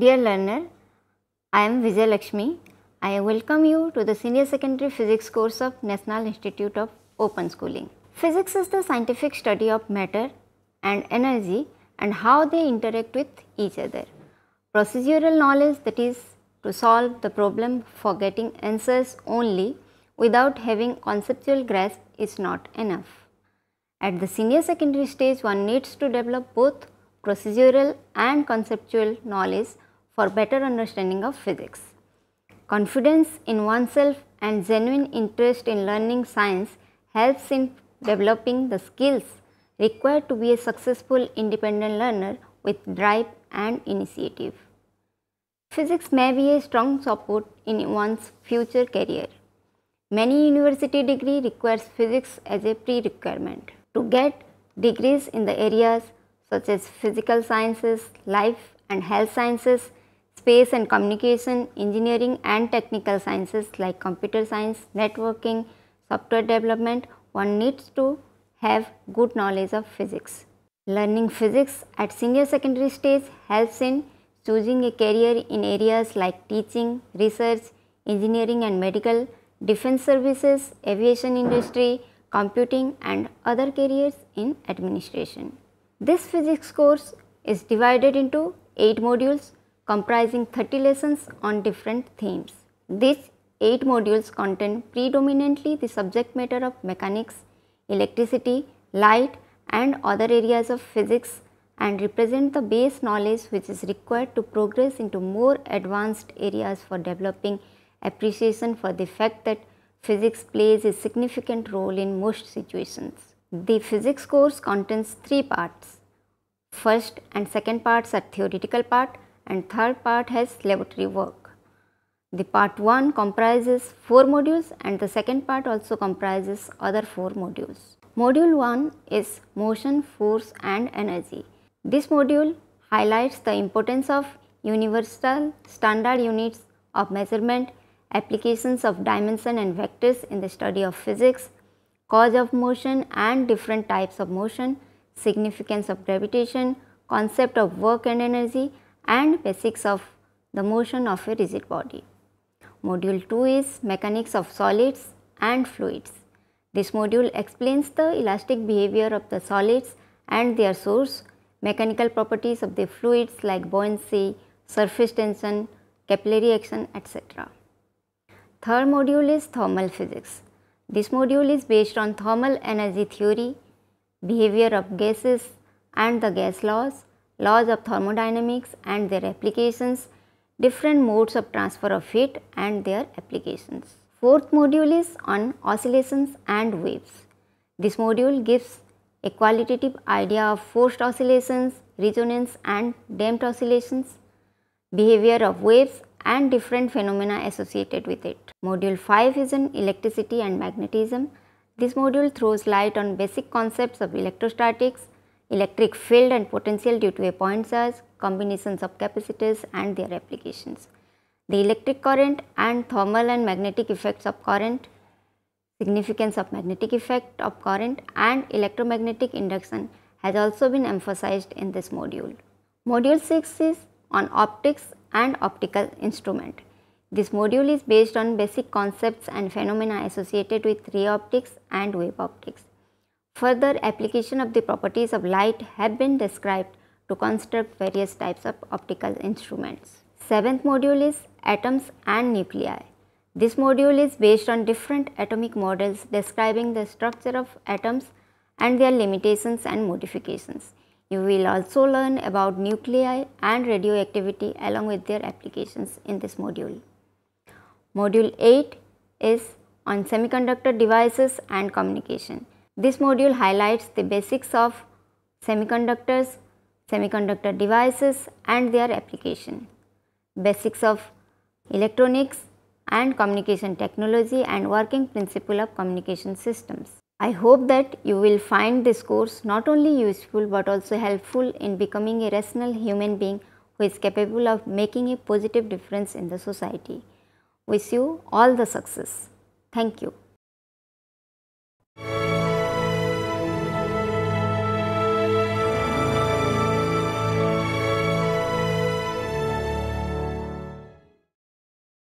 Dear learner, I am Vijayakshmi. I welcome you to the Senior Secondary Physics course of National Institute of Open Schooling. Physics is the scientific study of matter and energy and how they interact with each other. Procedural knowledge that is to solve the problem for getting answers only without having conceptual grasp is not enough. At the senior secondary stage, one needs to develop both procedural and conceptual knowledge for better understanding of physics. Confidence in oneself and genuine interest in learning science helps in developing the skills required to be a successful independent learner with drive and initiative. Physics may be a strong support in one's future career. Many university degree requires physics as a pre-requirement. To get degrees in the areas such as physical sciences, life and health sciences, space and communication, engineering and technical sciences like computer science, networking, software development, one needs to have good knowledge of physics. Learning physics at senior secondary stage helps in choosing a career in areas like teaching, research, engineering and medical, defense services, aviation industry, computing and other careers in administration. This physics course is divided into 8 modules comprising 30 lessons on different themes. These 8 modules contain predominantly the subject matter of mechanics, electricity, light and other areas of physics and represent the base knowledge which is required to progress into more advanced areas for developing appreciation for the fact that physics plays a significant role in most situations. The physics course contains three parts. First and second parts are theoretical part and third part has laboratory work. The part 1 comprises 4 modules and the second part also comprises other 4 modules. Module 1 is motion, force and energy. This module highlights the importance of universal standard units of measurement, applications of dimension and vectors in the study of physics, cause of motion and different types of motion, significance of gravitation, concept of work and energy and basics of the motion of a rigid body. Module 2 is Mechanics of Solids and Fluids. This module explains the elastic behavior of the solids and their source, mechanical properties of the fluids like buoyancy, surface tension, capillary action, etc. Third module is Thermal Physics. This module is based on thermal energy theory, behavior of gases and the gas laws, laws of thermodynamics and their applications, different modes of transfer of heat and their applications. Fourth module is on oscillations and waves. This module gives a qualitative idea of forced oscillations, resonance and damped oscillations, behavior of waves and different phenomena associated with it. Module 5 is in electricity and magnetism. This module throws light on basic concepts of electrostatics, electric field and potential due to a point charge, combinations of capacitors and their applications. The electric current and thermal and magnetic effects of current, significance of magnetic effect of current and electromagnetic induction has also been emphasized in this module. Module 6 is on optics and optical instrument. This module is based on basic concepts and phenomena associated with ray optics and wave optics. Further application of the properties of light have been described to construct various types of optical instruments. Seventh module is atoms and nuclei. This module is based on different atomic models describing the structure of atoms and their limitations and modifications. You will also learn about nuclei and radioactivity along with their applications in this module. Module 8 is on semiconductor devices and communication. This module highlights the basics of semiconductors, semiconductor devices and their application, basics of electronics and communication technology and working principle of communication systems. I hope that you will find this course not only useful but also helpful in becoming a rational human being who is capable of making a positive difference in the society. Wish you all the success. Thank you.